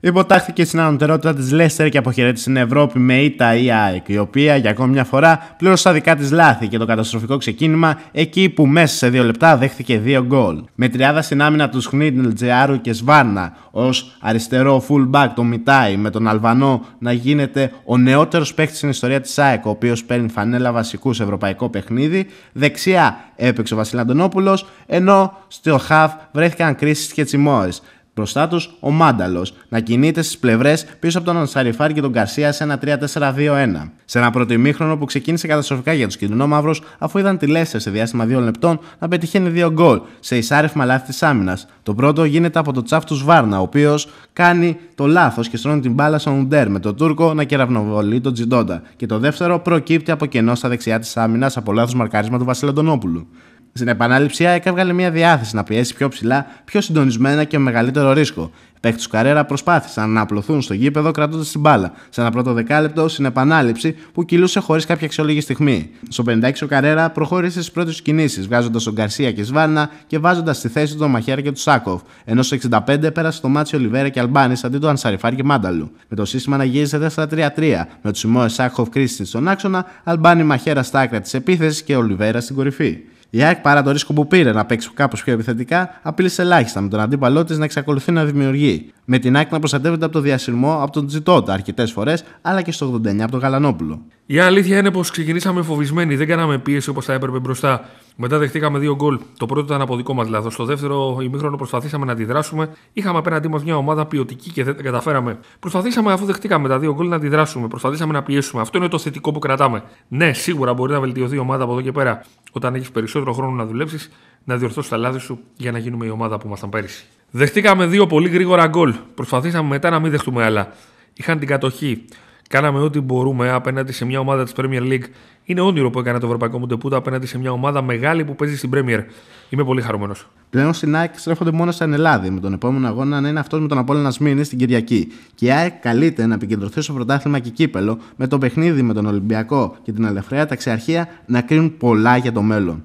Υποτάχθηκε στην ανωτερότητα της Λέστερ και αποχαιρέτησε την Ευρώπη με ήττα ή ΑΕΚ, η οποία για ακόμη μια φορά πλήρωσε τα δικά της λάθη και το καταστροφικό ξεκίνημα εκεί που μέσα σε δύο λεπτά δέχθηκε δύο γκολ. Με τριάδα στην άμυνα του Σχνίτνελ, Τζεάρου και Σβάρνα ως αριστερό fullback το Μιτάι με τον Αλβανό να γίνεται ο νεότερος παίκτης στην ιστορία της ΑΕΚ, ο οποίος παίρνει φανέλα βασικού σε ευρωπαϊκό παιχνίδι. Δεξιά έπαιξε ο Βασιλαντονόπουλο, ενώ στο χαφ βρέθηκαν κρίσει και τσιμόρε. Μπροστά τους ο Μάνταλος να κινείται στις πλευρές πίσω από τον Ανσαριφάρ και τον Καρσία σε ένα 3-4-2-1. Σε ένα πρώτο που ξεκίνησε καταστροφικά για τους κινδυνό μαύρου, αφού είδαν τη Λέσσερ σε διάστημα 2 λεπτών να πετυχαίνει δύο γκολ σε εισάρευμα λάθη της άμυνας. Το πρώτο γίνεται από το τσάφ του ο οποίος κάνει το λάθος και στρώνει την μπάλα στον Ουντέρ με τον Τούρκο να κεραυνοβολεί τον Τζιντόντα. Και το δεύτερο προκύπτει από κενό στα δεξιά της άμυνας από λάθος μαρκάρισμα του Βασιλαντονόπουλου. Στην επανάληψη, η ΑΕΚ έβγαλε μια διάθεση να πιέσει πιο ψηλά, πιο συντονισμένα και με μεγαλύτερο ρίσκο. Παίκτε του Καρέρα προσπάθησαν να απλωθούν στο γήπεδο κρατώντας την μπάλα. Σε ένα πρώτο δεκάλεπτο, στην επανάληψη που κυλούσε χωρίς κάποια αξιόλογη στιγμή. Στο 56 ο Καρέρα προχώρησε στις πρώτες κινήσεις, βγάζοντας τον Γκαρσία και Σβάρνα και βάζοντας στη θέση του τον Μαχαίρα και του Σάκοφ. Ενώ στο 65 πέρασε το μάτσο Ολιβέρα και Αλμπάνης αντί του Ανσαριφάρ και Μάνταλου. Με το σύστημα να γυριζε 4 4-3-3, με τους Σιμόε Σάκοφ Κρίστη στον άξονα, Αλμπάνη Μαχαίρα στα άκρα της επίθεσης και Ολιβέρα στην κορυφή. Η ΑΕΚ παρά το ρίσκο που πήρε να παίξει κάπως πιο επιθετικά, απειλήσε ελάχιστα με τον αντίπαλό της να εξακολουθεί να δημιουργεί. Με την ΑΕΚ να προστατεύεται από το διασυρμό από τον Τζιτότα αρκετές φορές, αλλά και στο 89 από τον Γαλανόπουλο. Η αλήθεια είναι πως ξεκινήσαμε φοβισμένοι, δεν κάναμε πίεση όπως θα έπρεπε μπροστά. Μετά δεχτήκαμε δύο γκολ. Το πρώτο ήταν από δικό μας λάθος. Στο δεύτερο ημίχρονο προσπαθήσαμε να αντιδράσουμε. Είχαμε απέναντί μας μια ομάδα ποιοτική και δεν καταφέραμε. Προσπαθήσαμε, αφού δεχτήκαμε τα δύο γκολ, να αντιδράσουμε. Προσπαθήσαμε να πιέσουμε. Αυτό είναι το θετικό που κρατάμε. Ναι, σίγουρα μπορεί να βελτιωθεί η ομάδα από εδώ και πέρα όταν έχεις περισσότερο χρόνο να δουλέψεις, να διορθώσεις τα λάθη σου για να γίνουμε η ομάδα που ήμασταν πέρυσι. Δεχτήκαμε δύο πολύ γρήγορα γκολ. Προσπαθήσαμε μετά να μην δεχτούμε άλλα. Είχαν την κατοχή. Κάναμε ό,τι μπορούμε απέναντι σε μια ομάδα της Premier League. Είναι όνειρο που έκανα το ευρωπαϊκό μου τεπούτα απέναντι σε μια ομάδα μεγάλη που παίζει στην Premier. Είμαι πολύ χαρούμενος. Πλέον στην ΑΕΚ στρέφονται μόνο σαν Ελλάδα. Με τον επόμενο αγώνα να είναι αυτός με τον Απόλυνα Σμίνη στην Κυριακή. Και η ΑΕΚ καλείται να επικεντρωθεί στο πρωτάθλημα και κύπελο με το παιχνίδι με τον Ολυμπιακό και την Αλεφρέα ταξιαρχία να κρίνουν πολλά για το μέλλον.